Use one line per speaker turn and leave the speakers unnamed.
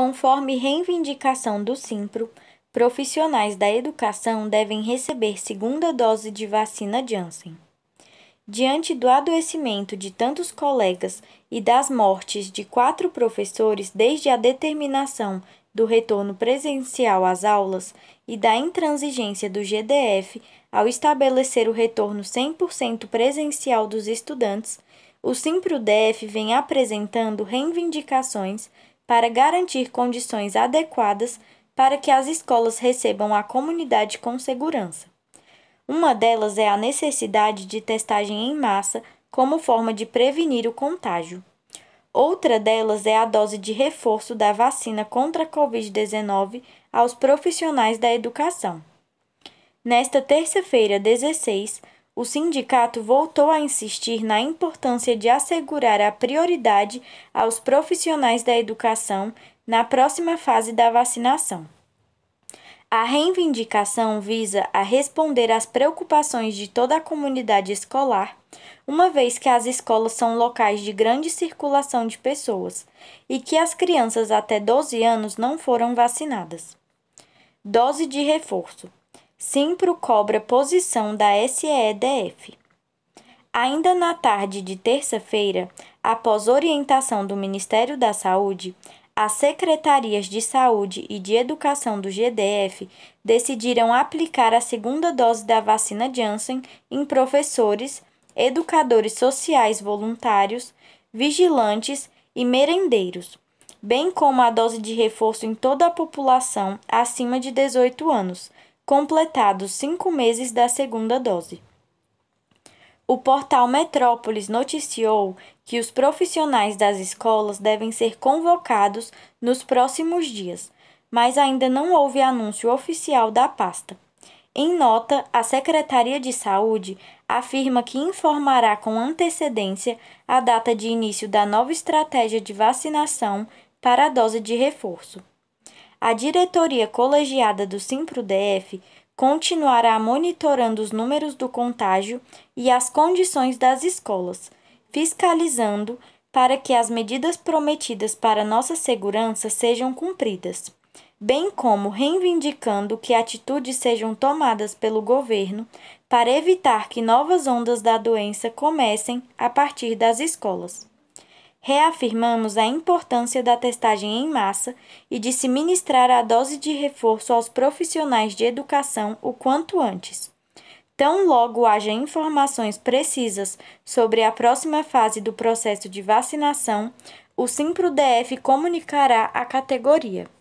Conforme reivindicação do Simpro, profissionais da educação devem receber segunda dose de vacina Janssen. Diante do adoecimento de tantos colegas e das mortes de quatro professores desde a determinação do retorno presencial às aulas e da intransigência do GDF ao estabelecer o retorno 100% presencial dos estudantes, o SimproDF vem apresentando reivindicações para garantir condições adequadas para que as escolas recebam a comunidade com segurança. Uma delas é a necessidade de testagem em massa como forma de prevenir o contágio. Outra delas é a dose de reforço da vacina contra a Covid-19 aos profissionais da educação. Nesta terça-feira, 16, o sindicato voltou a insistir na importância de assegurar a prioridade aos profissionais da educação na próxima fase da vacinação. A reivindicação visa a responder às preocupações de toda a comunidade escolar, uma vez que as escolas são locais de grande circulação de pessoas e que as crianças até 12 anos não foram vacinadas. Dose de reforço. Simpro cobra posição da SEDF. Ainda na tarde de terça-feira, após orientação do Ministério da Saúde, as secretarias de saúde e de educação do GDF decidiram aplicar a segunda dose da vacina Janssen em professores, educadores sociais voluntários, vigilantes e merendeiros, bem como a dose de reforço em toda a população acima de 18 anos completados cinco meses da segunda dose. O portal Metrópolis noticiou que os profissionais das escolas devem ser convocados nos próximos dias, mas ainda não houve anúncio oficial da pasta. Em nota, a Secretaria de Saúde afirma que informará com antecedência a data de início da nova estratégia de vacinação para a dose de reforço a diretoria colegiada do SIMPRO-DF continuará monitorando os números do contágio e as condições das escolas, fiscalizando para que as medidas prometidas para nossa segurança sejam cumpridas, bem como reivindicando que atitudes sejam tomadas pelo governo para evitar que novas ondas da doença comecem a partir das escolas reafirmamos a importância da testagem em massa e de se ministrar a dose de reforço aos profissionais de educação o quanto antes. Tão logo haja informações precisas sobre a próxima fase do processo de vacinação, o SimproDF comunicará à categoria.